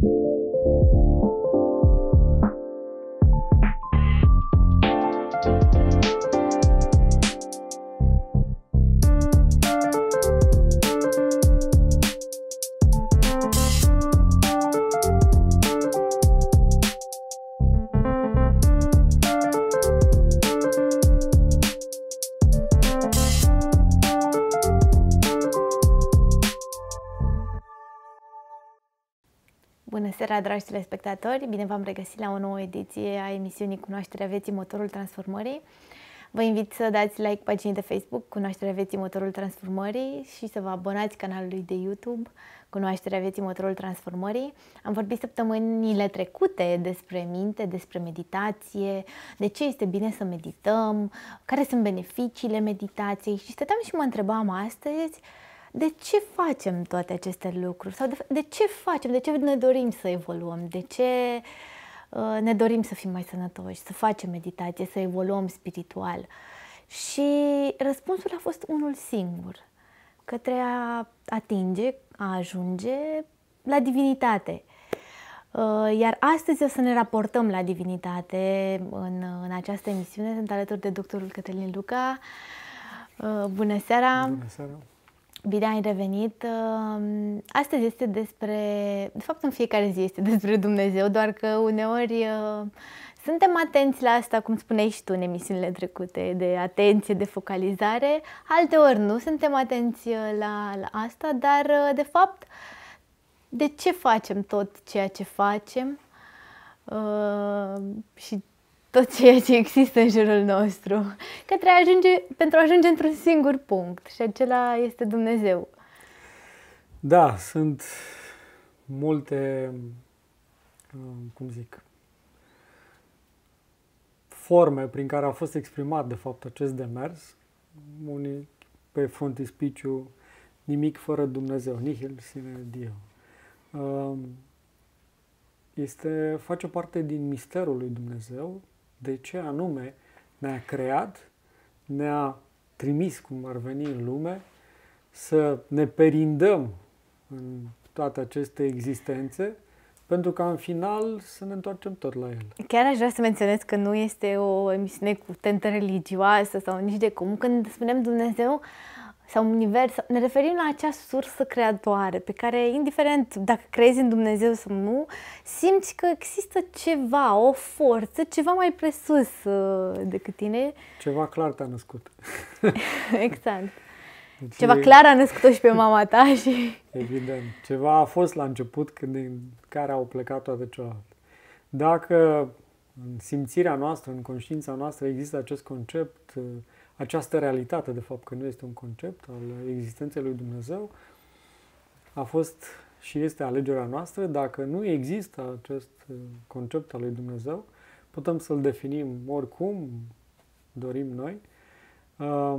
Thank you. seara, dragi telespectatori! Bine v-am regăsit la o nouă ediție a emisiunii Cunoașterea Vieții Motorul Transformării. Vă invit să dați like paginii de Facebook Cunoașterea Vieții Motorul Transformării și să vă abonați canalului de YouTube Cunoașterea Vieții Motorul Transformării. Am vorbit săptămânile trecute despre minte, despre meditație, de ce este bine să medităm, care sunt beneficiile meditației și stăteam și mă întrebam astăzi de ce facem toate aceste lucruri sau de, de ce facem, de ce ne dorim să evoluăm, de ce uh, ne dorim să fim mai sănătoși, să facem meditație, să evoluăm spiritual. Și răspunsul a fost unul singur, către a atinge, a ajunge la divinitate. Uh, iar astăzi o să ne raportăm la divinitate în, în această emisiune. Sunt alături de doctorul Cătălin Luca. Uh, bună seara! Bună seara! Bine ai revenit! Astăzi este despre, de fapt în fiecare zi este despre Dumnezeu, doar că uneori uh, suntem atenți la asta, cum spuneai și tu în emisiunile trecute, de atenție, de focalizare, alteori nu suntem atenți uh, la, la asta, dar uh, de fapt de ce facem tot ceea ce facem și tot ceea ce există în jurul nostru, către a ajunge, pentru a ajunge într-un singur punct și acela este Dumnezeu. Da, sunt multe, uh, cum zic, forme prin care a fost exprimat, de fapt, acest demers. Unii pe frontispiciu nimic fără Dumnezeu, nihil sine Dio. Uh, este, face parte din misterul lui Dumnezeu, de ce anume ne-a creat, ne-a trimis, cum ar veni în lume, să ne perindăm în toate aceste existențe, pentru ca în final să ne întoarcem tot la el. Chiar aș vrea să menționez că nu este o emisiune cu tentă religioasă sau nici de cum. Când spunem Dumnezeu, uh, sau univers, ne referim la acea sursă creatoare pe care, indiferent dacă crezi în Dumnezeu sau nu, simți că există ceva, o forță, ceva mai presus uh, decât tine. Ceva clar te-a născut. exact. Deci ceva e... clar a născut-o și pe mama ta și... Evident. Ceva a fost la început când din care au plecat toate celelalte. Dacă în simțirea noastră, în conștiința noastră există acest concept, uh, această realitate, de fapt, că nu este un concept al existenței lui Dumnezeu, a fost și este alegerea noastră. Dacă nu există acest uh, concept al lui Dumnezeu, putem să-l definim oricum dorim noi. Uh,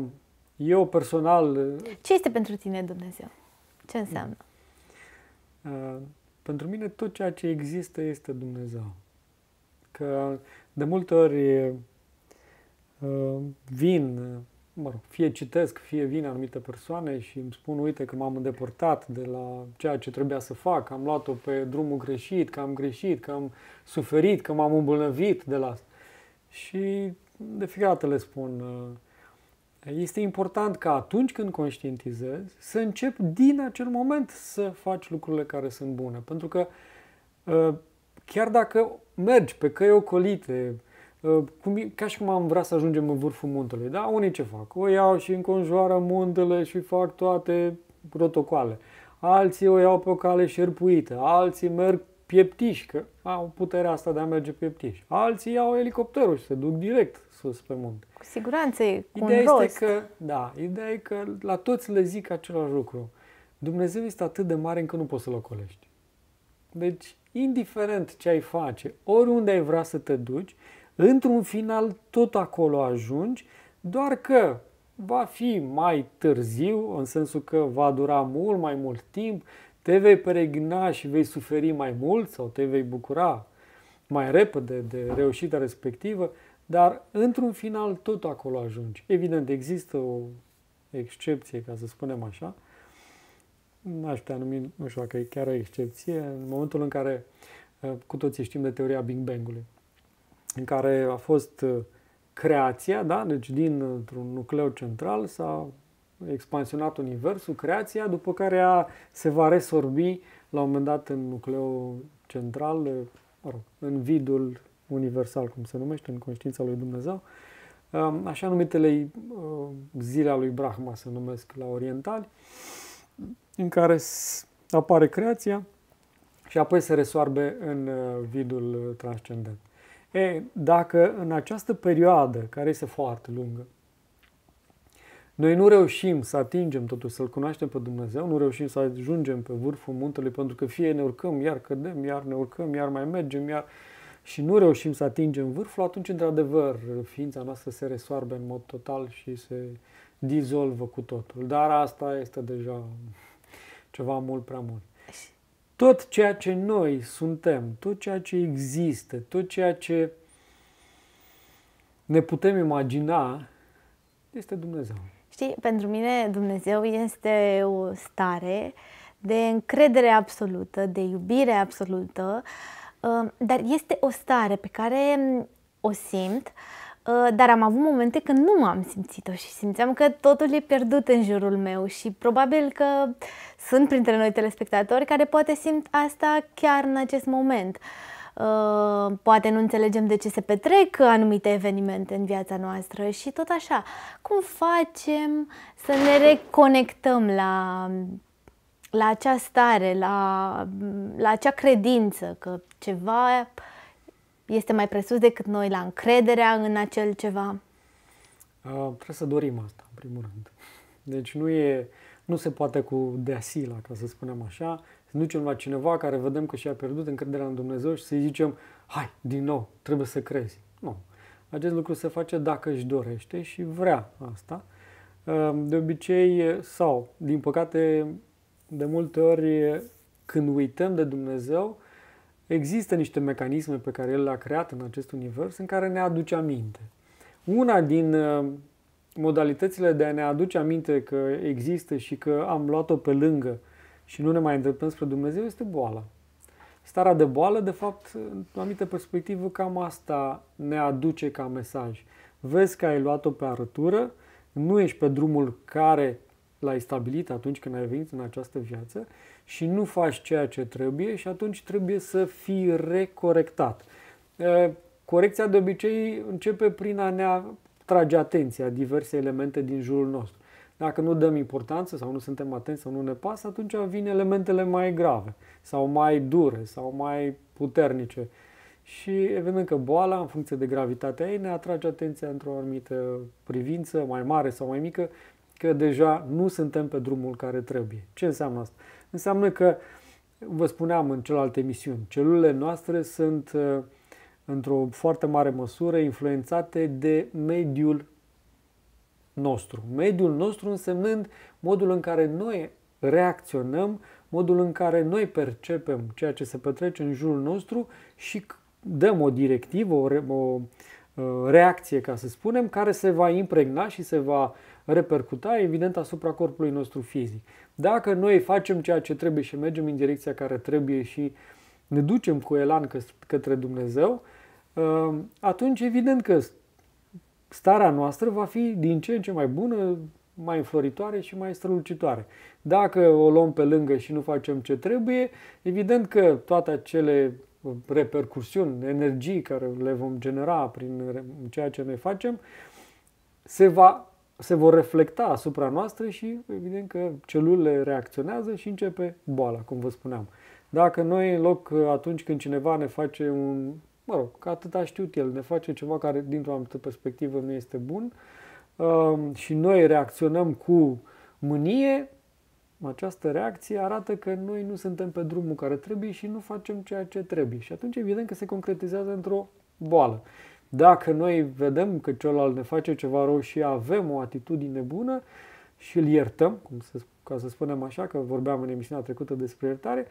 eu personal... Uh, ce este pentru tine Dumnezeu? Ce înseamnă? Pentru mine tot ceea ce există este Dumnezeu. Că de multe ori Uh, vin, uh, mă rog, fie citesc, fie vin anumite persoane și îmi spun, uite că m-am îndepărtat de la ceea ce trebuia să fac, că am luat-o pe drumul greșit, că am greșit, că am suferit, că m-am îmbolnăvit de la asta. Și de fiecare dată le spun, uh, este important ca atunci când conștientizezi să începi din acel moment să faci lucrurile care sunt bune. Pentru că chiar dacă mergi pe căi ocolite, Uh, cum, ca și cum am vrea să ajungem în vârful muntelui, da? Unii ce fac? O iau și înconjoară muntele și fac toate protocoale. Alții o iau pe o cale șerpuită, alții merg pieptiși, că au puterea asta de a merge pieptiși. Alții iau elicopterul și se duc direct sus pe munte. Cu siguranță e cu ideea este rost. că, da, ideea e că la toți le zic același lucru. Dumnezeu este atât de mare încât nu poți să-L ocolești. Deci, indiferent ce ai face, oriunde ai vrea să te duci, într-un final tot acolo ajungi, doar că va fi mai târziu, în sensul că va dura mult mai mult timp, te vei peregrina și vei suferi mai mult sau te vei bucura mai repede de reușita respectivă, dar într-un final tot acolo ajungi. Evident, există o excepție, ca să spunem așa, n-aș putea numi, nu știu dacă e chiar o excepție, în momentul în care uh, cu toții știm de teoria Big Bang-ului în care a fost uh, creația, da? deci dintr-un nucleu central s-a expansionat universul, creația, după care ea se va resorbi la un moment dat în nucleu central, uh, mă rog, în vidul universal, cum se numește, în conștiința lui Dumnezeu, um, așa numitele uh, zile a lui Brahma se numesc la orientali, în care apare creația și apoi se resoarbe în vidul transcendent. E, dacă în această perioadă, care este foarte lungă, noi nu reușim să atingem totuși, să-L cunoaștem pe Dumnezeu, nu reușim să ajungem pe vârful muntelui, pentru că fie ne urcăm, iar cădem, iar ne urcăm, iar mai mergem, iar și nu reușim să atingem vârful, atunci, într-adevăr, ființa noastră se resoarbe în mod total și se dizolvă cu totul. Dar asta este deja ceva mult prea mult tot ceea ce noi suntem, tot ceea ce există, tot ceea ce ne putem imagina este Dumnezeu. Știi, pentru mine Dumnezeu este o stare de încredere absolută, de iubire absolută, um, dar este o stare pe care um, o simt uh, Uh, dar am avut momente când nu m-am simțit-o și simțeam că totul e pierdut în jurul meu și probabil că sunt printre noi telespectatori care poate simt asta chiar în acest moment. Uh, poate nu înțelegem de ce se petrec anumite evenimente în viața noastră și tot așa. Cum facem să ne reconectăm la la acea stare, la, la acea credință că ceva este mai presus decât noi, la încrederea în acel ceva? Uh, trebuie să dorim asta, în primul rând. Deci nu e, nu se poate cu deasila, ca să spunem așa, să ducem la cineva care vedem că și-a pierdut încrederea în Dumnezeu și să-i zicem, hai, din nou, trebuie să crezi. Nu. Acest lucru se face dacă își dorește și vrea asta. De obicei, sau, din păcate, de multe ori, când uităm de Dumnezeu, există niște mecanisme pe care El le-a creat în acest univers în care ne aduce aminte. Una din uh, modalitățile de a ne aduce aminte că există și că am luat-o pe lângă și nu ne mai îndreptăm spre Dumnezeu este boala. Starea de boală, de fapt, într-o anumită perspectivă, cam asta ne aduce ca mesaj. Vezi că ai luat-o pe arătură, nu ești pe drumul care l-ai stabilit atunci când ai venit în această viață și nu faci ceea ce trebuie și atunci trebuie să fii recorectat. Corecția de obicei începe prin a ne trage atenția diverse elemente din jurul nostru. Dacă nu dăm importanță sau nu suntem atenți sau nu ne pasă, atunci vin elementele mai grave sau mai dure sau mai puternice. Și evident că boala, în funcție de gravitatea ei, ne atrage atenția într-o anumită privință, mai mare sau mai mică, că deja nu suntem pe drumul care trebuie. Ce înseamnă asta? Înseamnă că, vă spuneam în celelalte emisiuni, celulele noastre sunt uh, într-o foarte mare măsură influențate de mediul nostru. Mediul nostru însemnând modul în care noi reacționăm, modul în care noi percepem ceea ce se petrece în jurul nostru și dăm o directivă, o, re- o uh, reacție, ca să spunem, care se va impregna și se va repercuta, evident, asupra corpului nostru fizic. Dacă noi facem ceea ce trebuie și mergem în direcția care trebuie și ne ducem cu elan către Dumnezeu, uh, atunci evident că starea noastră va fi din ce în ce mai bună, mai înfloritoare și mai strălucitoare. Dacă o luăm pe lângă și nu facem ce trebuie, evident că toate acele repercursiuni, energii care le vom genera prin ceea ce ne facem, se va se vor reflecta asupra noastră și evident că celulele reacționează și începe boala, cum vă spuneam. Dacă noi în loc atunci când cineva ne face un, mă rog, că atâta știut el, ne face ceva care dintr-o anumită perspectivă nu este bun um, și noi reacționăm cu mânie, această reacție arată că noi nu suntem pe drumul care trebuie și nu facem ceea ce trebuie. Și atunci evident că se concretizează într-o boală. Dacă noi vedem că celălalt ne face ceva rău și avem o atitudine bună și îl iertăm, cum să, ca să spunem așa, că vorbeam în emisiunea trecută despre iertare,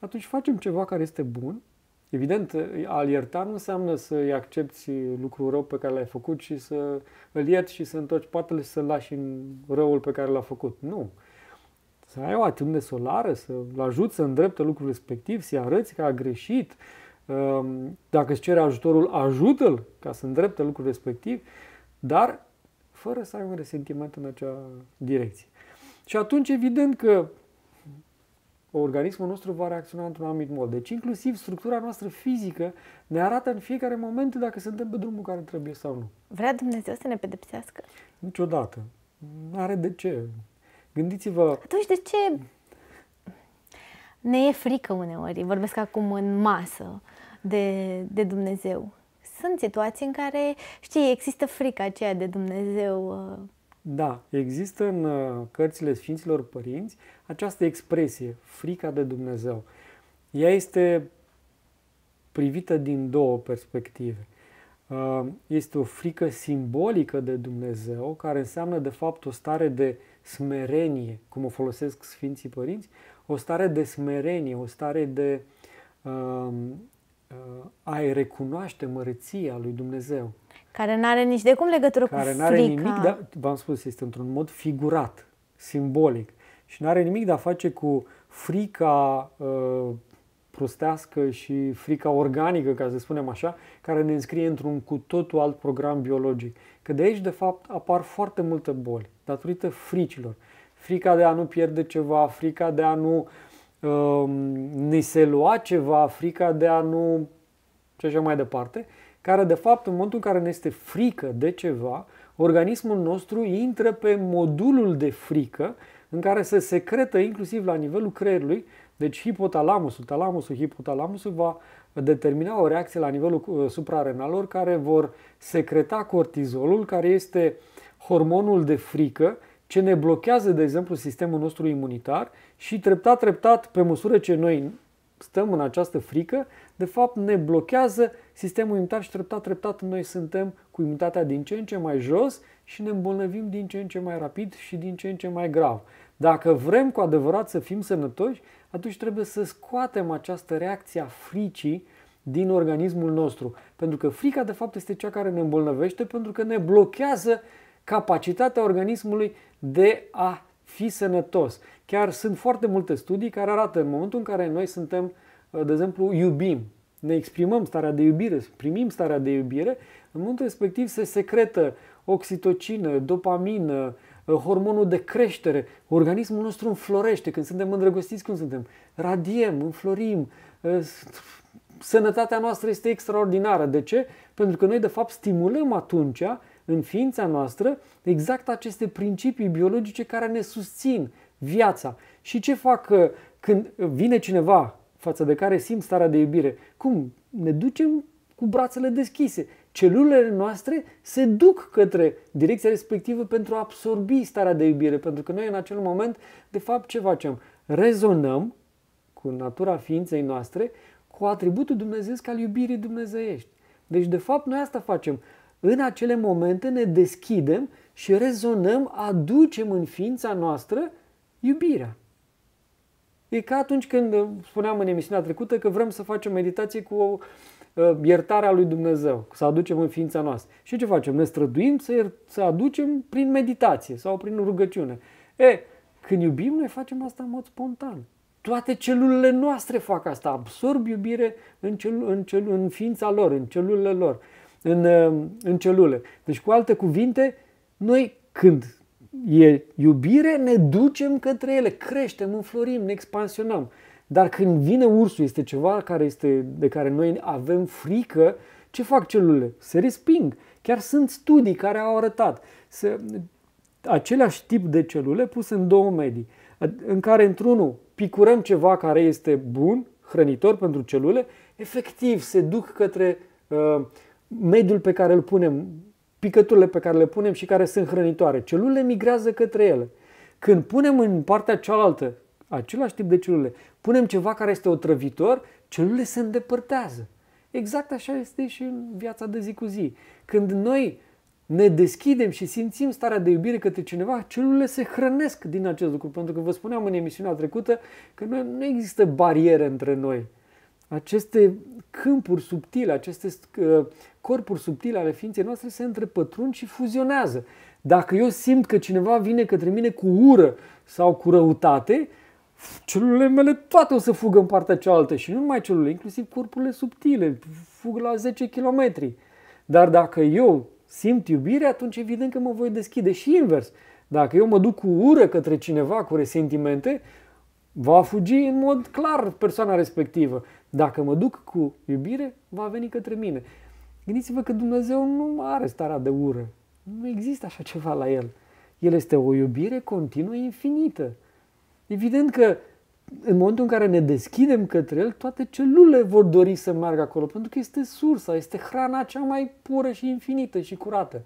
atunci facem ceva care este bun. Evident, al ierta nu înseamnă să-i accepti lucrul rău pe care l-ai făcut și să îl ierti și să întorci patele și să-l lași în răul pe care l-a făcut. Nu să ai o atitudine solară, să-l ajuți să îndrepte lucrul respectiv, să-i arăți că a greșit, Ehm, dacă îți cere ajutorul, ajută-l ca să îndrepte lucrul respectiv, dar fără să ai un resentiment în acea direcție. Și atunci, evident că organismul nostru va reacționa într-un anumit mod. Deci, inclusiv structura noastră fizică ne arată în fiecare moment dacă suntem pe drumul care trebuie sau nu. Vrea Dumnezeu să ne pedepsească? Niciodată. Are de ce. Gândiți-vă... Atunci, de ce ne e frică uneori, vorbesc acum în masă de, de Dumnezeu. Sunt situații în care, știi, există frica aceea de Dumnezeu. Uh. Da, există în uh, cărțile Sfinților Părinți această expresie, frica de Dumnezeu. Ea este privită din două perspective. Uh, este o frică simbolică de Dumnezeu, care înseamnă de fapt o stare de smerenie, cum o folosesc Sfinții Părinți, o stare de smerenie, o stare de um, uh, i recunoaște măreția lui Dumnezeu. Care nu are nici de cum legătură care cu frica. Care nu are nimic, dar v-am spus, este într-un mod figurat, simbolic. Și nu are nimic de a face cu frica uh, prostească și frica organică, ca să spunem așa, care ne înscrie într-un cu totul alt program biologic. Că de aici, de fapt, apar foarte multe boli, datorită fricilor frica de a nu pierde ceva, frica de a nu uh, ni se lua ceva, frica de a nu și așa mai departe, care de fapt în momentul în care ne este frică de ceva, organismul nostru intră pe modulul de frică în care se secretă inclusiv la nivelul creierului, deci hipotalamusul, talamusul, hipotalamusul va determina o reacție la nivelul uh, suprarenalor care vor secreta cortizolul, care este hormonul de frică, ce ne blochează, de exemplu, sistemul nostru imunitar și treptat, treptat, pe măsură ce noi stăm în această frică, de fapt ne blochează sistemul imunitar și treptat, treptat noi suntem cu imunitatea din ce în ce mai jos și ne îmbolnăvim din ce în ce mai rapid și din ce în ce mai grav. Dacă vrem cu adevărat să fim sănătoși, atunci trebuie să scoatem această reacție a fricii din organismul nostru. Pentru că frica, de fapt, este cea care ne îmbolnăvește, pentru că ne blochează capacitatea organismului de a fi sănătos. Chiar sunt foarte multe studii care arată în momentul în care noi suntem, uh, de exemplu, iubim, ne exprimăm starea de iubire, primim starea de iubire, în momentul respectiv se secretă oxitocină, dopamină, uh, hormonul de creștere. Organismul nostru înflorește când suntem îndrăgostiți, cum suntem? Radiem, înflorim. Uh, sănătatea noastră este extraordinară. De ce? Pentru că noi, de fapt, stimulăm atunci în ființa noastră exact aceste principii biologice care ne susțin viața. Și ce fac uh, când vine cineva față de care simt starea de iubire? Cum? Ne ducem cu brațele deschise. Celulele noastre se duc către direcția respectivă pentru a absorbi starea de iubire, pentru că noi în acel moment, de fapt, ce facem? Rezonăm cu natura ființei noastre, cu atributul dumnezeiesc al iubirii dumnezeiești. Deci, de fapt, noi asta facem în acele momente ne deschidem și rezonăm, aducem în ființa noastră iubirea. E ca atunci când uh, spuneam în emisiunea trecută că vrem să facem meditație cu uh, iertarea lui Dumnezeu, să aducem în ființa noastră. Și ce facem? Ne străduim să, să aducem prin meditație sau prin rugăciune. E, când iubim, noi facem asta în mod spontan. Toate celulele noastre fac asta, absorb iubire în, cel, în, cel, în ființa lor, în celulele lor în, uh, în celule. Deci, cu alte cuvinte, noi când e iubire, ne ducem către ele, creștem, înflorim, ne expansionăm. Dar când vine ursul, este ceva care este, de care noi avem frică, ce fac celulele? Se resping. Chiar sunt studii care au arătat se, același tip de celule pus în două medii, în care într-unul picurăm ceva care este bun, hrănitor pentru celule, efectiv se duc către uh, mediul pe care îl punem, picăturile pe care le punem și care sunt hrănitoare. Celulele migrează către ele. Când punem în partea cealaltă același tip de celule, punem ceva care este otrăvitor, celulele se îndepărtează. Exact așa este și în viața de zi cu zi. Când noi ne deschidem și simțim starea de iubire către cineva, celulele se hrănesc din acest lucru. Pentru că vă spuneam în emisiunea trecută că nu există bariere între noi aceste câmpuri subtile, aceste uh, corpuri subtile ale ființei noastre se întrepătrund și fuzionează. Dacă eu simt că cineva vine către mine cu ură sau cu răutate, celulele mele toate o să fugă în partea cealaltă și nu numai celulele, inclusiv corpurile subtile, fug la 10 km. Dar dacă eu simt iubire, atunci evident că mă voi deschide și invers. Dacă eu mă duc cu ură către cineva, cu resentimente, va fugi în mod clar persoana respectivă. Dacă mă duc cu iubire, va veni către mine. Gândiți-vă că Dumnezeu nu are starea de ură. Nu există așa ceva la El. El este o iubire continuă infinită. Evident că în momentul în care ne deschidem către El, toate celulele vor dori să meargă acolo, pentru că este sursa, este hrana cea mai pură și infinită și curată.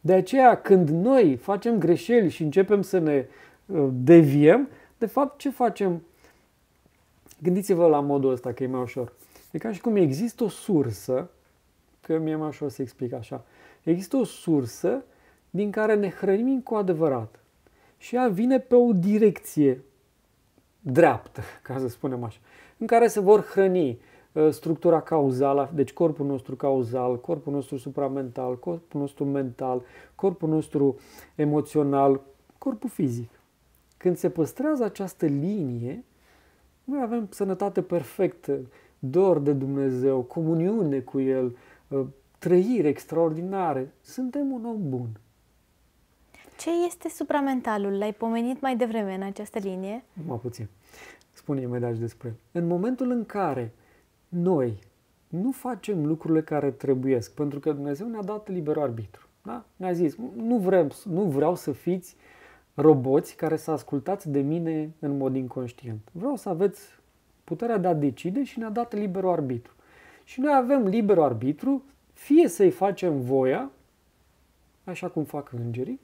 De aceea, când noi facem greșeli și începem să ne uh, deviem, de fapt, ce facem? Gândiți-vă la modul ăsta că e mai ușor. E ca și cum există o sursă, că mi-e mai ușor să explic așa, există o sursă din care ne hrănim cu adevărat. Și ea vine pe o direcție dreaptă, ca să spunem așa, în care se vor hrăni ă, structura cauzală, deci corpul nostru cauzal, corpul nostru supramental, corpul nostru mental, corpul nostru emoțional, corpul fizic. Când se păstrează această linie, noi avem sănătate perfectă, dor de Dumnezeu, comuniune cu El, uh, trăiri extraordinare. Suntem un om bun. Ce este supramentalul? L-ai pomenit mai devreme în această linie? Mai puțin. Spune imediat despre el. În momentul în care noi nu facem lucrurile care trebuiesc, pentru că Dumnezeu ne-a dat liber arbitru. Da? Ne-a zis, nu, vrem, nu vreau să fiți uh, roboți care să ascultați de mine în mod inconștient. Vreau să aveți puterea de a decide și ne-a dat liberul arbitru. Și noi avem liberul arbitru, fie să-i facem voia, așa cum fac îngerii,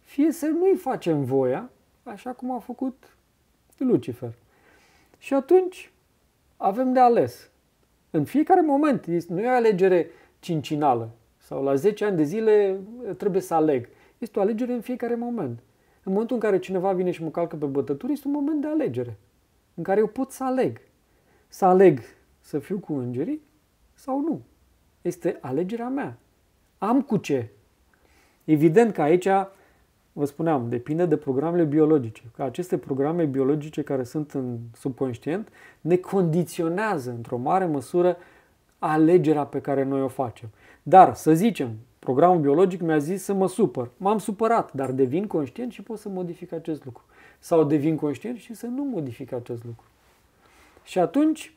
fie să nu-i facem voia, așa cum a făcut Lucifer. Și atunci avem de ales. În fiecare moment, nu e o alegere cincinală sau la 10 ani de zile trebuie să aleg. Este o alegere în fiecare moment. În momentul în care cineva vine și mă calcă pe bătături, este un moment de alegere, în care eu pot să aleg. Să aleg să fiu cu îngerii sau nu. Este alegerea mea. Am cu ce. Evident că aici, vă spuneam, depinde de programele biologice. Că aceste programe biologice care sunt în subconștient ne condiționează într-o mare măsură alegerea pe care noi o facem. Dar să zicem Programul biologic mi-a zis să mă supăr. M-am supărat, dar devin conștient și pot să modific acest lucru. Sau devin conștient și să nu modific acest lucru. Și atunci,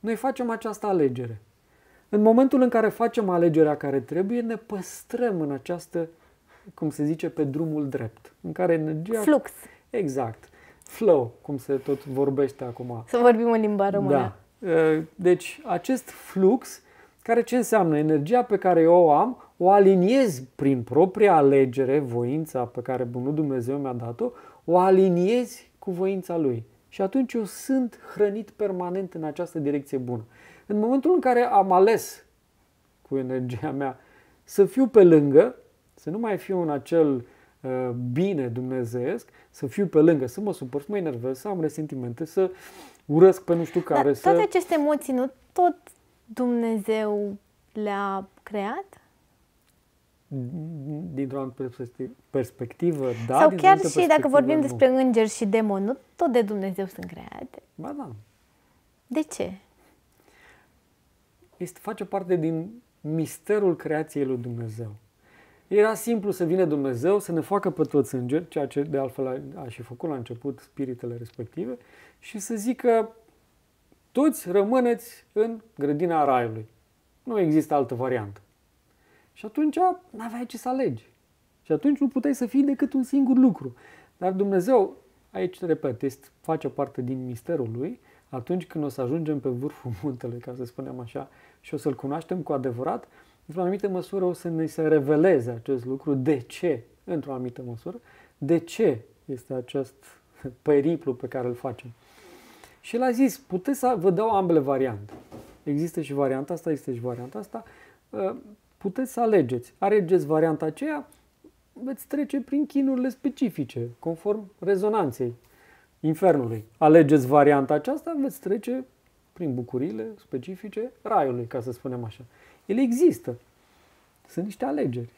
noi facem această alegere. În momentul în care facem alegerea care trebuie, ne păstrăm în această, cum se zice, pe drumul drept, în care energia... Flux. Exact. Flow, cum se tot vorbește acum. Să vorbim în limba română. Da. Deci, acest flux care ce înseamnă? Energia pe care o am, o aliniez prin propria alegere, voința pe care Bunul Dumnezeu mi-a dat-o, o aliniez cu voința Lui. Și atunci eu sunt hrănit permanent în această direcție bună. În momentul în care am ales cu energia mea să fiu pe lângă, să nu mai fiu în acel uh, bine dumnezeiesc, să fiu pe lângă, să mă supăr, să mă enervez, să am resentimente, să urăsc pe nu știu care. Dar toate să... aceste emoții nu tot Dumnezeu le-a creat? Dintr-o perspectivă, da. Sau chiar și dacă vorbim nu. despre îngeri și demoni, nu tot de Dumnezeu sunt create. Ba da. De ce? Este, face parte din misterul creației lui Dumnezeu. Era simplu să vine Dumnezeu să ne facă pe toți îngeri, ceea ce de altfel a, a și făcut la început spiritele respective, și să zică toți rămâneți în grădina raiului. Nu există altă variantă. Și atunci nu aveai ce să alegi. Și atunci nu puteai să fii decât un singur lucru. Dar Dumnezeu, aici repet, este, face parte din misterul lui, atunci când o să ajungem pe vârful muntelui, ca să spunem așa, și o să-l cunoaștem cu adevărat, într-o anumită măsură o să ne se reveleze acest lucru, de ce, într-o anumită măsură, de ce este acest periplu pe care îl facem. Și el a zis, puteți să vă dau ambele variante. Există și varianta asta, există și varianta asta. Uh, puteți să alegeți. Alegeți varianta aceea, veți trece prin chinurile specifice, conform rezonanței infernului. Alegeți varianta aceasta, veți trece prin bucurile specifice raiului, ca să spunem așa. Ele există. Sunt niște alegeri.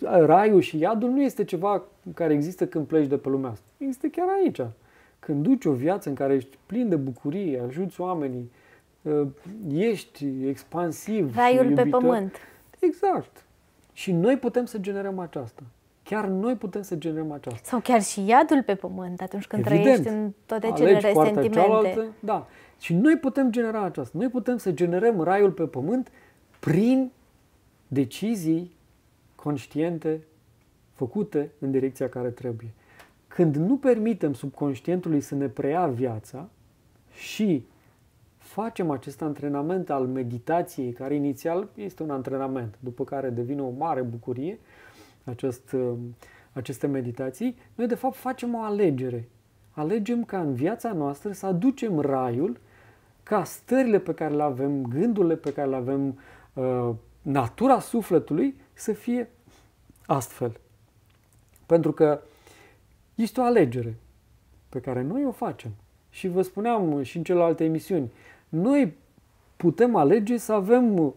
Raiul și iadul nu este ceva care există când pleci de pe lumea asta. Există chiar aici. Când duci o viață în care ești plin de bucurie, ajuți oamenii, uh, ești expansiv. Raiul iubitor, pe pământ. Exact. Și noi putem să generăm aceasta. Chiar noi putem să generăm aceasta. Sau chiar și iadul pe pământ atunci când Evident. trăiești în toate cele sentimente. Cealaltă, da. Și noi putem genera aceasta. Noi putem să generăm raiul pe pământ prin decizii conștiente făcute în direcția care trebuie. Când nu permitem subconștientului să ne preia viața și facem acest antrenament al meditației, care inițial este un antrenament, după care devine o mare bucurie, acest, aceste meditații, noi de fapt facem o alegere. Alegem ca în viața noastră să aducem raiul, ca stările pe care le avem, gândurile pe care le avem, uh, natura sufletului să fie astfel. Pentru că este o alegere pe care noi o facem. Și vă spuneam și în celelalte emisiuni, noi putem alege să avem uh,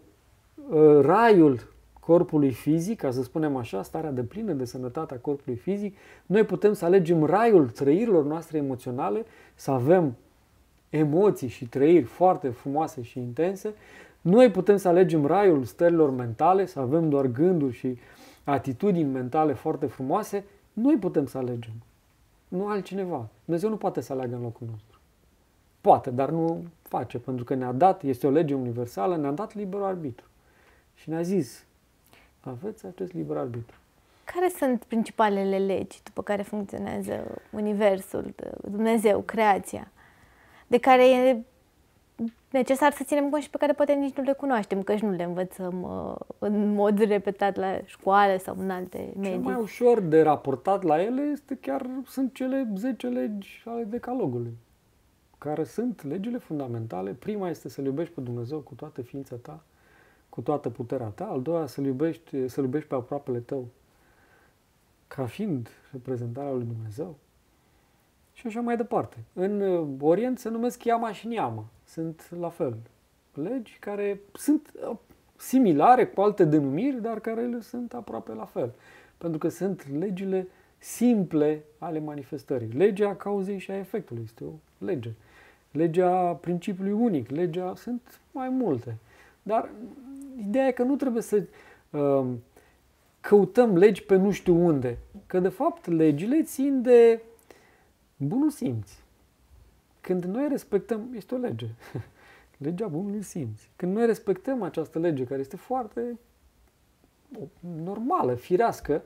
raiul corpului fizic, ca să spunem așa, starea de plină de sănătate a corpului fizic, noi putem să alegem raiul trăirilor noastre emoționale, să avem emoții și trăiri foarte frumoase și intense, noi putem să alegem raiul stărilor mentale, să avem doar gânduri și atitudini mentale foarte frumoase, noi putem să alegem nu altcineva. Dumnezeu nu poate să aleagă în locul nostru. Poate, dar nu face, pentru că ne-a dat, este o lege universală, ne-a dat liber arbitru. Și ne-a zis, aveți acest liber arbitru. Care sunt principalele legi după care funcționează Universul, Dumnezeu, creația, de care e necesar să ținem cont și pe care poate nici nu le cunoaștem, că și nu le învățăm uh, în mod repetat la școală sau în alte medii. Cel mai ușor de raportat la ele este chiar sunt cele 10 legi ale decalogului, care sunt legile fundamentale. Prima este să-L iubești pe Dumnezeu cu toată ființa ta, cu toată puterea ta. Al doilea, să-L iubești, să iubești pe aproapele tău, ca fiind reprezentarea lui Dumnezeu. Și așa mai departe. În uh, Orient se numesc Iama și Niama sunt la fel. Legi care sunt uh, similare cu alte denumiri, dar care ele sunt aproape la fel. Pentru că sunt legile simple ale manifestării. Legea cauzei și a efectului este o lege. Legea principiului unic, legea sunt mai multe. Dar ideea e că nu trebuie să uh, căutăm legi pe nu știu unde, că de fapt legile țin de bunul simț. Când noi respectăm, este o lege, legea bunului simți. Când noi respectăm această lege, care este foarte normală, firească,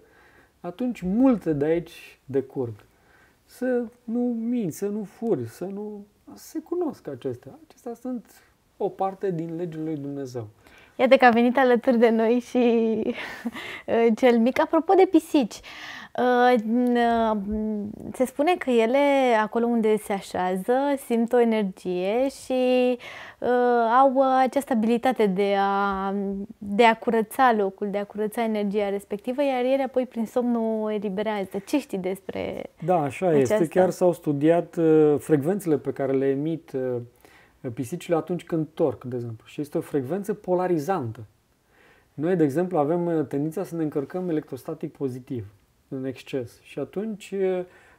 atunci multe de aici decurg. Să nu minți, să nu furi, să nu... Se cunosc acestea. Acestea sunt o parte din legile lui Dumnezeu. Iată că a venit alături de noi și cel mic. Apropo de pisici, uh, se spune că ele, acolo unde se așează, simt o energie și ă, au această abilitate de a, de a curăța locul, de a curăța energia respectivă, iar ele apoi prin somnul o eliberează. Ce știi despre Da, așa aceasta? este. Chiar s-au studiat ă, frecvențele pe care le emit ă, pisicile atunci când torc, de exemplu. Și este o frecvență polarizantă. Noi, de exemplu, avem tendința să ne încărcăm electrostatic pozitiv în exces. Și atunci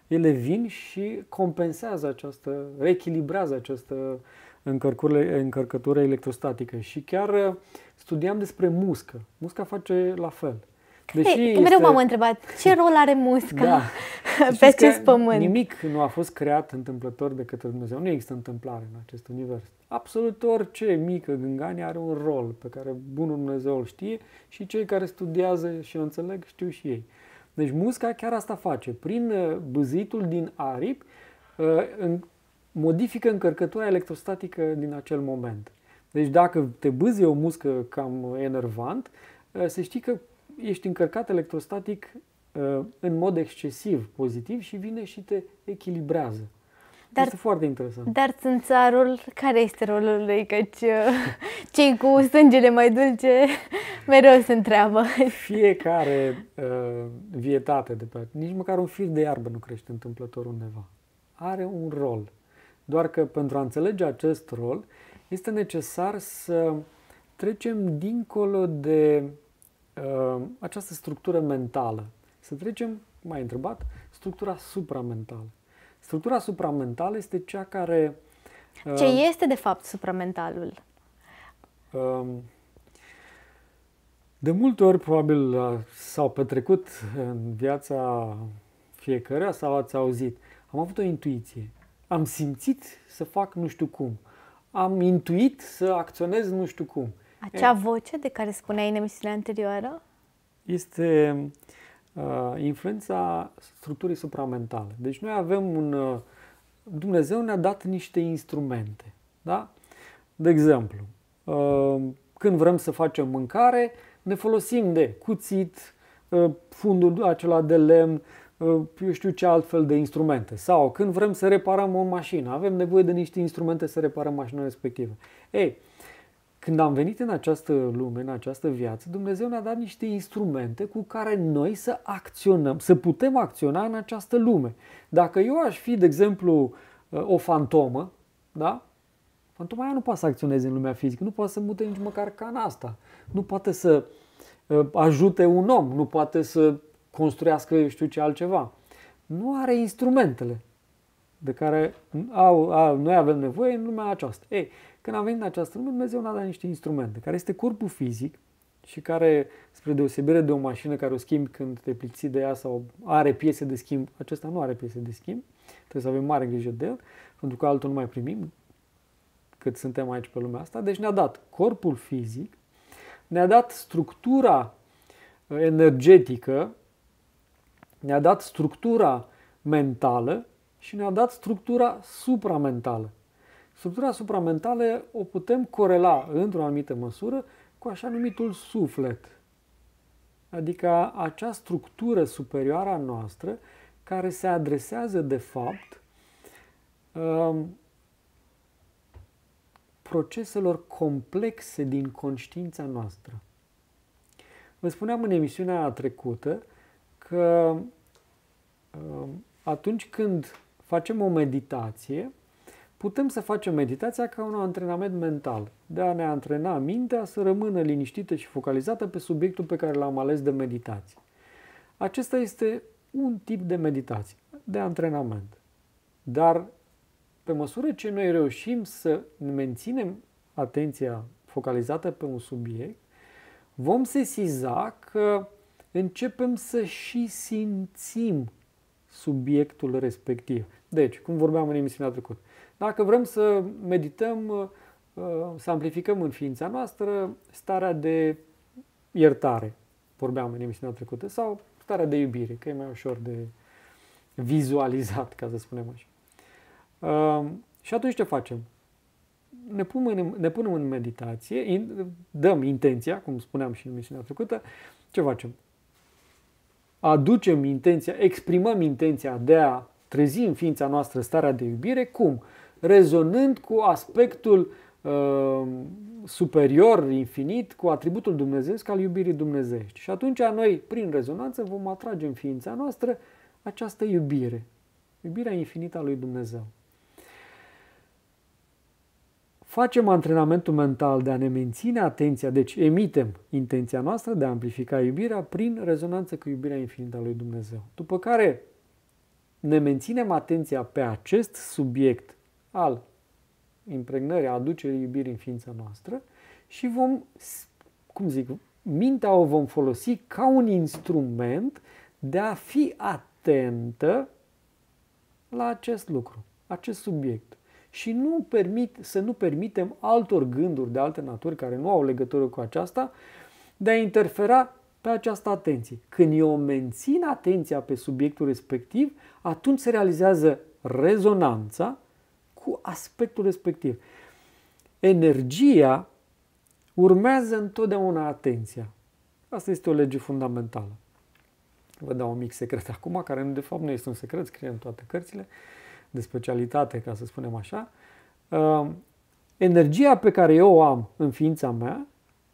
ele vin și compensează această, reechilibrează această încărcătură electrostatică. Și chiar studiam despre muscă. Musca face la fel. Deși Ei, este... m-am întrebat ce rol are musca da. pe acest pământ. Nimic nu a fost creat întâmplător de către Dumnezeu. Nu există întâmplare în acest univers. Absolut orice mică gânganie are un rol pe care bunul Dumnezeu îl știe și cei care studiază și o înțeleg știu și ei. Deci musca chiar asta face. Prin uh, băzitul din aripi uh, modifică încărcătura electrostatică din acel moment. Deci dacă te bâzi o muscă cam enervant, uh, să știi că ești încărcat electrostatic în mod excesiv pozitiv și vine și te echilibrează. Dar, este foarte interesant. Dar țânțarul, care este rolul lui? Căci cei cu sângele mai dulce Mereu se întreabă. Fiecare uh, vietate de pe nici măcar un fir de iarbă nu crește întâmplător undeva. Are un rol. Doar că pentru a înțelege acest rol, este necesar să trecem dincolo de uh, această structură mentală. Să trecem, mai întrebat, structura supramentală. Structura supramentală este cea care... Uh, Ce este, de fapt, supramentalul? uh, de multe ori, probabil, uh, s-au petrecut în viața fiecăruia sau ați auzit. Am avut o intuiție. Am simțit să fac nu știu cum. Am intuit să acționez nu știu cum. Acea voce de care spuneai în emisiunea anterioară? Este uh, influența structurii supramentale. Deci noi avem un... Uh, Dumnezeu ne-a dat niște instrumente. Da? De exemplu, uh, când vrem să facem mâncare, ne folosim de cuțit, ă, fundul acela de lemn, ă, eu știu ce altfel de instrumente. Sau când vrem să reparăm o mașină, avem nevoie de niște instrumente să reparăm mașina respectivă. Ei, când am venit în această lume, în această viață, Dumnezeu ne-a dat niște instrumente cu care noi să acționăm, să putem acționa în această lume. Dacă eu aș fi, de exemplu, ă, o fantomă, da? Fantoma păi aia nu poate să acționeze în lumea fizică, nu poate să mute nici măcar asta, nu poate să uh, ajute un om, nu poate să construiască eu știu ce altceva. Nu are instrumentele de care au, a, noi avem nevoie în lumea aceasta. Ei, când am venit în această lume, Dumnezeu ne-a dat niște instrumente, care este corpul fizic și care, spre deosebire de o mașină care o schimbi când te plicți de ea sau are piese de schimb, acesta nu are piese de schimb, trebuie să avem mare grijă de el, pentru că altul nu mai primim, cât suntem aici pe lumea asta. Deci ne-a dat corpul fizic, ne-a dat structura uh, energetică, ne-a dat structura mentală și ne-a dat structura supramentală. Structura supramentală o putem corela într-o anumită măsură cu așa numitul suflet. Adică acea structură superioară a noastră care se adresează de fapt uh, proceselor complexe din conștiința noastră. Vă spuneam în emisiunea trecută că um, atunci când facem o meditație, putem să facem meditația ca un antrenament mental, de a ne antrena mintea să rămână liniștită și focalizată pe subiectul pe care l-am ales de meditație. Acesta este un tip de meditație, de antrenament. Dar pe măsură ce noi reușim să menținem atenția focalizată pe un subiect, vom sesiza că începem să și simțim subiectul respectiv. Deci, cum vorbeam în emisiunea trecută, dacă vrem să medităm, uh, uh, să amplificăm în ființa noastră starea de iertare, vorbeam în emisiunea trecută, sau starea de iubire, că e mai ușor de vizualizat, ca să spunem așa și atunci ce facem? Ne punem, ne punem în meditație, in, dăm intenția, cum spuneam și în misiunea trecută, ce facem? Aducem intenția, exprimăm intenția de a trezi în ființa noastră starea de iubire, cum? Rezonând cu aspectul uh, superior, infinit, cu atributul dumnezeiesc al iubirii dumnezești. Și atunci noi, prin rezonanță, vom atrage în ființa noastră această iubire, iubirea infinită a lui Dumnezeu. Facem antrenamentul mental de a ne menține atenția, deci emitem intenția noastră de a amplifica iubirea prin rezonanță cu iubirea infinită a lui Dumnezeu. După care ne menținem atenția pe acest subiect al impregnării, aducerii iubirii în ființa noastră și vom, cum zic, mintea o vom folosi ca un instrument de a fi atentă la acest lucru, acest subiect și nu permit, să nu permitem altor gânduri de alte naturi care nu au legătură cu aceasta de a interfera pe această atenție. Când eu mențin atenția pe subiectul respectiv, atunci se realizează rezonanța cu aspectul respectiv. Energia urmează întotdeauna atenția. Asta este o lege fundamentală. Vă dau un mic secret acum, care de fapt nu este un secret, scrie în toate cărțile. Uh, de specialitate, ca să spunem așa, uh, energia pe care eu o am în ființa mea,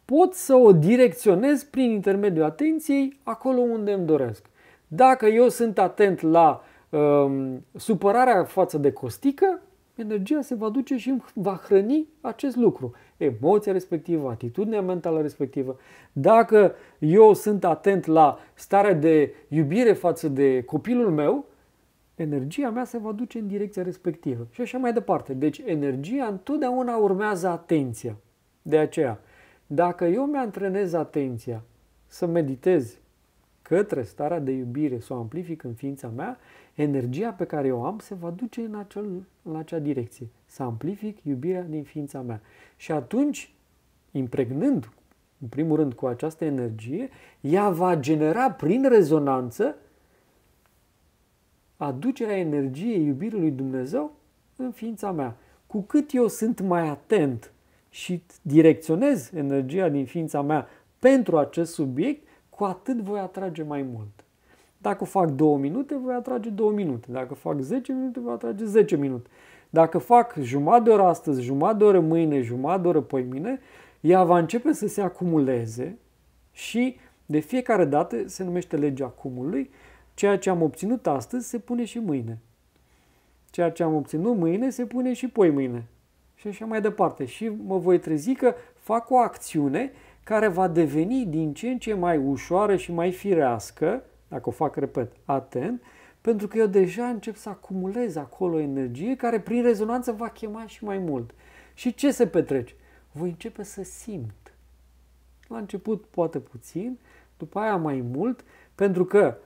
pot să o direcționez prin intermediul atenției acolo unde îmi doresc. Dacă eu sunt atent la um, supărarea față de costică, energia se va duce și va hrăni acest lucru. Emoția respectivă, atitudinea mentală respectivă. Dacă eu sunt atent la starea de iubire față de copilul meu, energia mea se va duce în direcția respectivă și așa mai departe. Deci energia întotdeauna urmează atenția. De aceea, dacă eu mi-antrenez atenția să meditez către starea de iubire, să o amplific în ființa mea, energia pe care o am se va duce în, acel, în acea direcție. Să amplific iubirea din ființa mea. Și atunci, impregnând, în primul rând, cu această energie, ea va genera prin rezonanță aducerea energiei iubirii lui Dumnezeu în ființa mea. Cu cât eu sunt mai atent și direcționez energia din ființa mea pentru acest subiect, cu atât voi atrage mai mult. Dacă fac două minute, voi atrage două minute. Dacă fac 10 minute, voi atrage 10 minute. Dacă fac jumătate de oră astăzi, jumătate de oră mâine, jumătate de oră mine, păi ea va începe să se acumuleze și de fiecare dată se numește legea acumului Ceea ce am obținut astăzi se pune și mâine. Ceea ce am obținut mâine se pune și poi mâine. Și așa mai departe. Și mă voi trezi că fac o acțiune care va deveni din ce în ce mai ușoară și mai firească, dacă o fac, repet, atent, pentru că eu deja încep să acumulez acolo energie care prin rezonanță va chema și mai mult. Și ce se petrece? Voi începe să simt. La început poate puțin, după aia mai mult, pentru că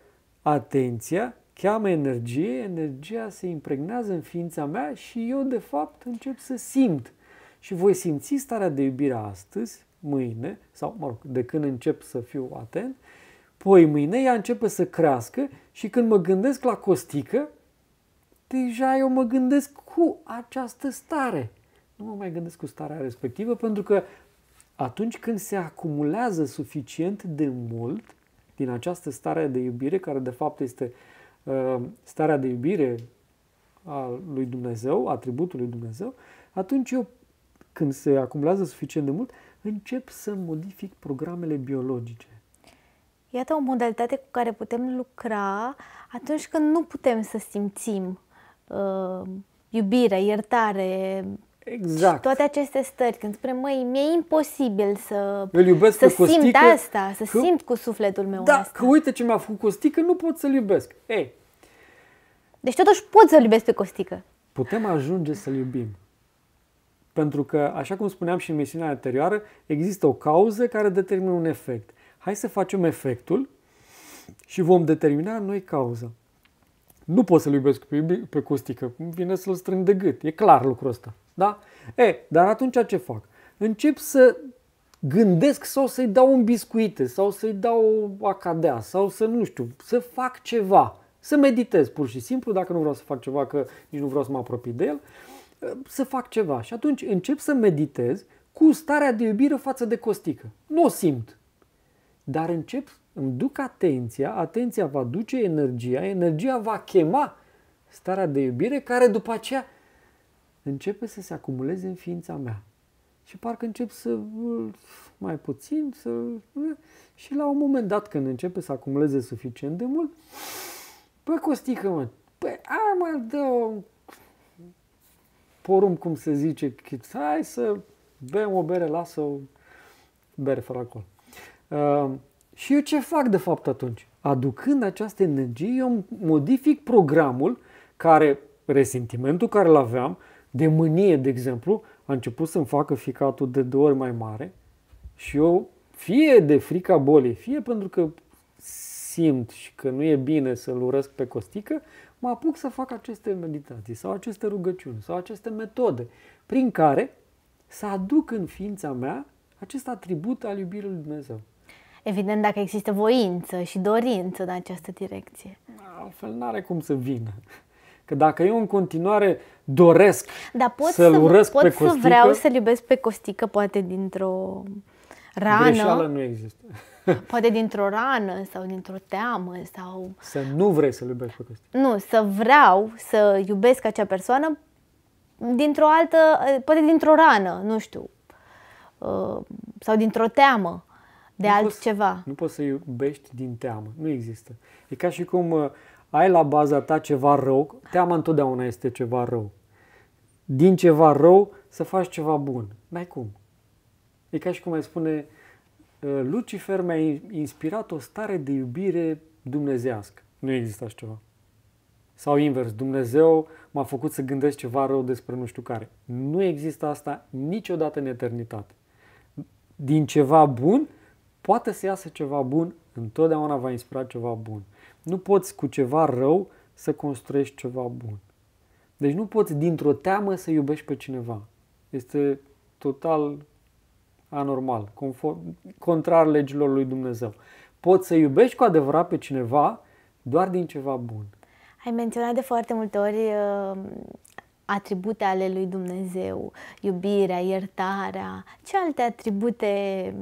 atenția, cheamă energie, energia se impregnează în ființa mea și eu, de fapt, încep să simt. Și voi simți starea de iubire astăzi, mâine, sau, mă rog, de când încep să fiu atent, poi mâine ea începe să crească și când mă gândesc la costică, deja eu mă gândesc cu această stare. Nu mă mai gândesc cu starea respectivă, pentru că atunci când se acumulează suficient de mult, din această stare de iubire, care de fapt este uh, starea de iubire a lui Dumnezeu, atributul lui Dumnezeu, atunci eu, când se acumulează suficient de mult, încep să modific programele biologice. Iată o modalitate cu care putem lucra atunci când nu putem să simțim uh, iubire, iertare, Exact. Și toate aceste stări, când spune, măi, mi-e imposibil să, Îl iubesc să simt costică, asta, să că, simt cu sufletul meu da, asta. că uite ce mi-a făcut Costică, nu pot să-l iubesc. Ei. Deci totuși pot să-l iubesc pe Costică. Putem ajunge să-l iubim. Pentru că, așa cum spuneam și în misiunea anterioară, există o cauză care determină un efect. Hai să facem efectul și vom determina noi cauza. Nu pot să-l iubesc pe, pe Costică, vine să-l strâng de gât. E clar lucrul ăsta. Da? E, dar atunci ce fac? Încep să gândesc sau să-i dau un biscuite sau să-i dau o acadea sau să nu știu, să fac ceva. Să meditez pur și simplu, dacă nu vreau să fac ceva, că nici nu vreau să mă apropii de el, să fac ceva. Și atunci încep să meditez cu starea de iubire față de costică. Nu o simt. Dar încep, îmi duc atenția, atenția va duce energia, energia va chema starea de iubire care după aceea începe să se acumuleze în ființa mea. Și parcă încep să mai puțin, să... Și la un moment dat, când începe să acumuleze suficient de mult, păi Costică, mă, păi ai mă, dă porum, cum se zice, hai să bem o bere, lasă o bere fără alcool. Uh, și eu ce fac, de fapt, atunci? Aducând această energie, eu modific programul care, resentimentul care îl aveam, de mânie, de exemplu, a început să-mi facă ficatul de două ori mai mare și eu, fie de frica bolii, fie pentru că simt și că nu e bine să-l urăsc pe costică, mă apuc să fac aceste meditații sau aceste rugăciuni sau aceste metode prin care să aduc în ființa mea acest atribut al iubirii lui Dumnezeu. Evident, dacă există voință și dorință în această direcție. Altfel, nu are cum să vină. Că dacă eu în continuare doresc da, pot să-l să, urăsc pot pe să Costică... să vreau să-l iubesc pe Costică poate dintr-o rană. Greșeală nu există. poate dintr-o rană sau dintr-o teamă sau... Să nu vrei să-l iubesc pe Costică. Nu, să vreau să iubesc acea persoană dintr-o altă, poate dintr-o rană, nu știu, uh, sau dintr-o teamă de nu altceva. Poți, nu poți să iubești din teamă, nu există. E ca și cum uh, ai la baza ta ceva rău, teama întotdeauna este ceva rău. Din ceva rău să faci ceva bun. N-ai cum. E ca și cum ai spune, ă, Lucifer mi-a inspirat o stare de iubire dumnezească. Nu există așa ceva. Sau invers, Dumnezeu m-a făcut să gândesc ceva rău despre nu știu care. Nu există asta niciodată în eternitate. Din ceva bun, poate să iasă ceva bun, întotdeauna va inspira ceva bun. Nu poți cu ceva rău să construiești ceva bun. Deci nu poți dintr-o teamă să iubești pe cineva. Este total anormal, conform, contrar legilor lui Dumnezeu. Poți să iubești cu adevărat pe cineva doar din ceva bun. Ai menționat de foarte multe ori uh, atribute ale lui Dumnezeu, iubirea, iertarea. Ce alte atribute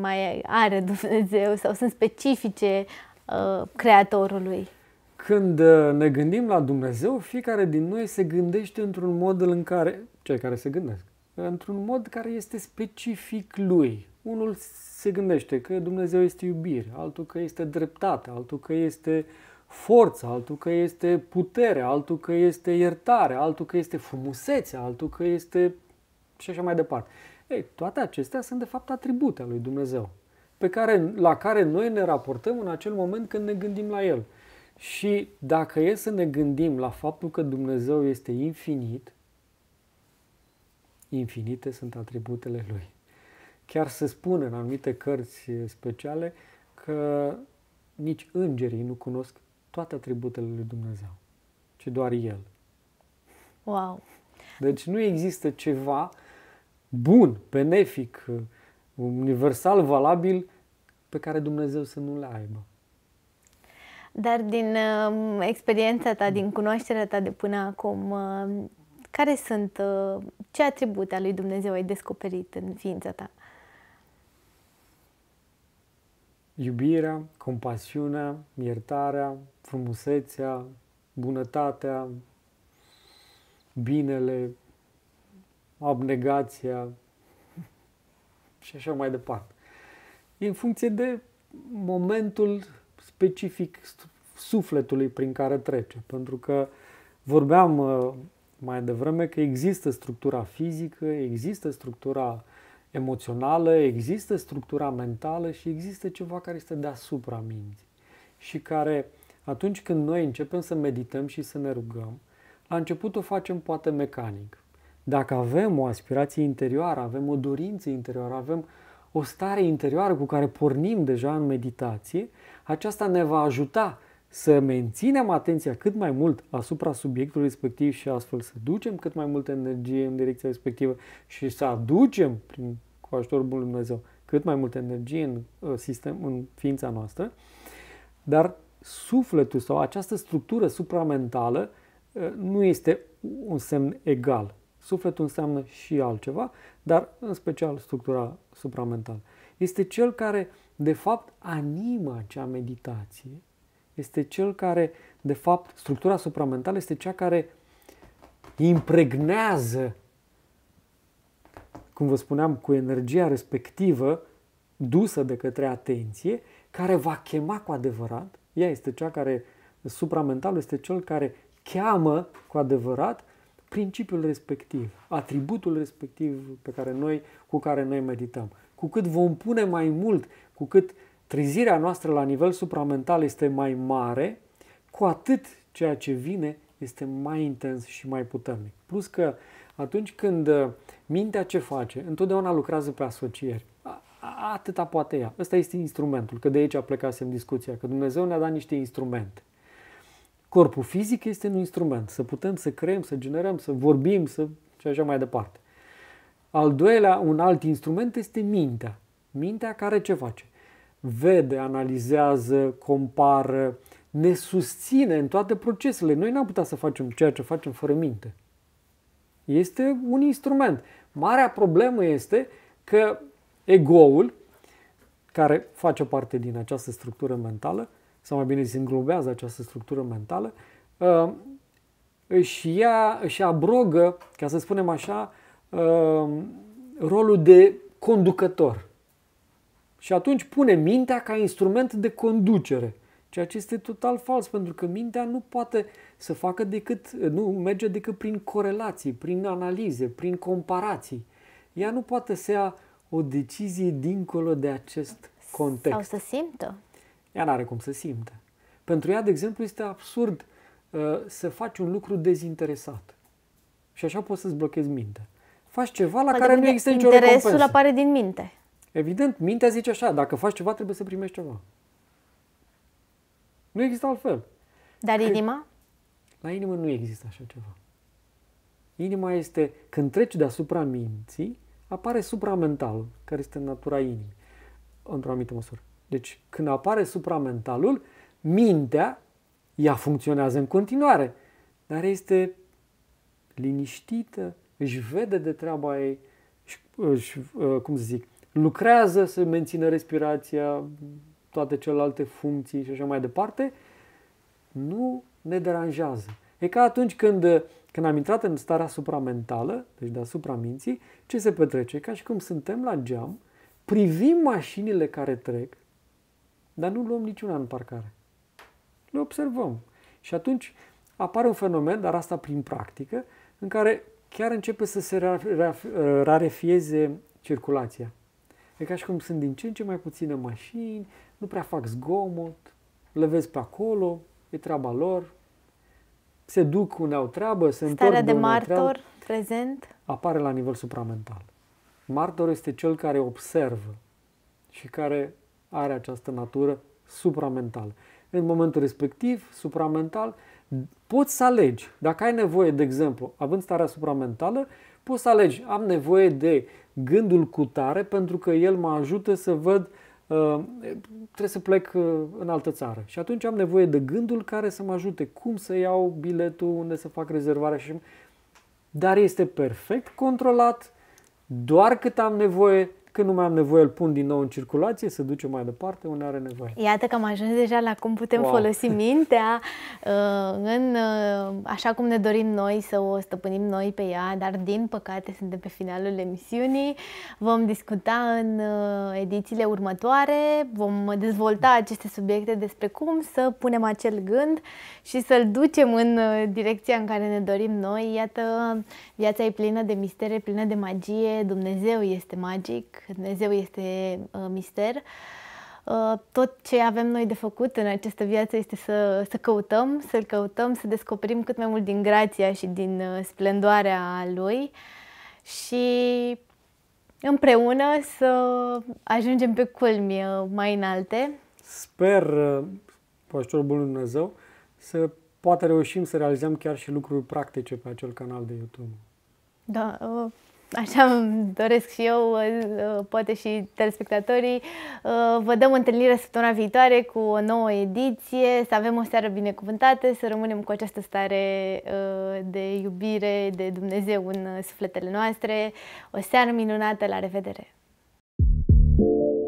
mai are Dumnezeu sau sunt specifice Uh, Creatorului? Când uh, ne gândim la Dumnezeu, fiecare din noi se gândește într-un mod în care, cei care se gândesc, într-un mod care este specific lui. Unul se gândește că Dumnezeu este iubire, altul că este dreptate, altul că este forță, altul că este putere, altul că este iertare, altul că este frumusețe, altul că este și așa mai departe. Ei, toate acestea sunt de fapt atribute ale lui Dumnezeu pe care, la care noi ne raportăm în acel moment când ne gândim la el. Și dacă e să ne gândim la faptul că Dumnezeu este infinit, infinite sunt atributele lui. Chiar se spune în anumite cărți speciale că nici îngerii nu cunosc toate atributele lui Dumnezeu, ci doar El. Wow! Deci nu există ceva bun, benefic, universal, valabil pe care Dumnezeu să nu le aibă. Dar din uh, experiența ta, din cunoașterea ta de până acum, uh, care sunt, uh, ce atribute a lui Dumnezeu ai descoperit în ființa ta? Iubirea, compasiunea, iertarea, frumusețea, bunătatea, binele, abnegația și așa mai departe. E în funcție de momentul specific sufletului prin care trece. Pentru că vorbeam uh, mai devreme că există structura fizică, există structura emoțională, există structura mentală și există ceva care este deasupra minții și care atunci când noi începem să medităm și să ne rugăm, la început o facem poate mecanic. Dacă avem o aspirație interioară, avem o dorință interioară, avem uh, o stare interioară cu care pornim deja în meditație, aceasta ne va ajuta să menținem atenția cât mai mult asupra subiectului respectiv și astfel să ducem cât mai multă energie în direcția respectivă și să aducem, prin, cu ajutorul Bunului Dumnezeu, cât mai multă energie în uh, sistem, în ființa noastră, dar sufletul sau această structură supramentală uh, nu este un semn egal. Sufletul înseamnă și altceva, dar în special structura supramentală. Este cel care, de fapt, anima acea meditație. Este cel care, de fapt, structura supramentală este cea care impregnează, cum vă spuneam, cu energia respectivă dusă de către atenție, care va chema cu adevărat, ea este cea care, supramentalul este cel care cheamă cu adevărat principiul respectiv, atributul respectiv pe care noi, cu care noi medităm. Cu cât vom pune mai mult, cu cât trezirea noastră la nivel supramental este mai mare, cu atât ceea ce vine este mai intens și mai puternic. Plus că atunci când uh, mintea ce face, întotdeauna lucrează pe asocieri. Atâta poate ea. Ăsta este instrumentul, că de aici a plecat în discuția, că Dumnezeu ne-a dat niște instrumente. Corpul fizic este un instrument, să putem să creăm, să generăm, să vorbim, să și așa mai departe. Al doilea, un alt instrument este mintea. Mintea care ce face? Vede, analizează, compară, ne susține în toate procesele. Noi n-am putea să facem ceea ce facem fără minte. Este un instrument. Marea problemă este că egoul, care face parte din această structură mentală, sau mai bine zis, înglobează această structură mentală, uh, își ia, își abrogă, ca să spunem așa, uh, rolul de conducător. Și atunci pune mintea ca instrument de conducere, ceea ce este total fals, pentru că mintea nu poate să facă decât, nu merge decât prin corelații, prin analize, prin comparații. Ea nu poate să ia o decizie dincolo de acest context. Sau să simtă. Ea n-are cum să simtă. Pentru ea, de exemplu, este absurd uh, să faci un lucru dezinteresat. Și așa poți să-ți blochezi mintea. Faci ceva la Poate care nu există nicio recompensă. Interesul apare din minte. Evident, mintea zice așa, dacă faci ceva, trebuie să primești ceva. Nu există altfel. Dar Că... inima? La inimă nu există așa ceva. Inima este, când treci deasupra minții, apare supramental, care este în natura inimii, într-o anumită măsură. Deci când apare supramentalul, mintea, ea funcționează în continuare, dar este liniștită, își vede de treaba ei, își, își, uh, cum să zic, lucrează să mențină respirația, toate celelalte funcții și așa mai departe, nu ne deranjează. E ca atunci când, uh, când am intrat în starea supramentală, deci deasupra minții, ce se petrece? Ca și cum suntem la geam, privim mașinile care trec, dar nu luăm niciuna în parcare. Le observăm. Și atunci apare un fenomen, dar asta prin practică, în care chiar începe să se rarefieze circulația. E ca și cum sunt din ce în ce mai puține mașini, nu prea fac zgomot, le vezi pe acolo, e treaba lor, se duc unde au treabă, se Starea de martor, treabă, prezent. Apare la nivel supramental. Martor este cel care observă și care are această natură supramentală. În momentul respectiv, supramental, poți să alegi. Dacă ai nevoie, de exemplu, având starea supramentală, poți să alegi. Am nevoie de gândul cu tare pentru că el mă ajută să văd uh, trebuie să plec uh, în altă țară. Și atunci am nevoie de gândul care să mă ajute cum să iau biletul, unde să fac rezervarea și dar este perfect controlat, doar cât am nevoie când nu mai am nevoie, îl pun din nou în circulație, se duce mai departe unde are nevoie. Iată că am ajuns deja la cum putem wow. folosi mintea uh, în, uh, așa cum ne dorim noi să o stăpânim noi pe ea, dar din păcate suntem pe finalul emisiunii. Vom discuta în uh, edițiile următoare, vom dezvolta aceste subiecte despre cum să punem acel gând și să-l ducem în direcția în care ne dorim noi. Iată, viața e plină de mistere, plină de magie, Dumnezeu este magic Dumnezeu este uh, mister. Uh, tot ce avem noi de făcut în această viață este să, să căutăm, să-L căutăm, să descoperim cât mai mult din grația și din uh, splendoarea Lui și împreună să ajungem pe culmi mai înalte. Sper, cu ajutorul Bunului Dumnezeu, să poate reușim să realizăm chiar și lucruri practice pe acel canal de YouTube. Da, așa îmi doresc și eu, uh, uh, poate și telespectatorii. Uh, vă dăm întâlnire săptămâna viitoare cu o nouă ediție, să avem o seară binecuvântată, să rămânem cu această stare de iubire de Dumnezeu în sufletele noastre. O seară minunată, la revedere! thank you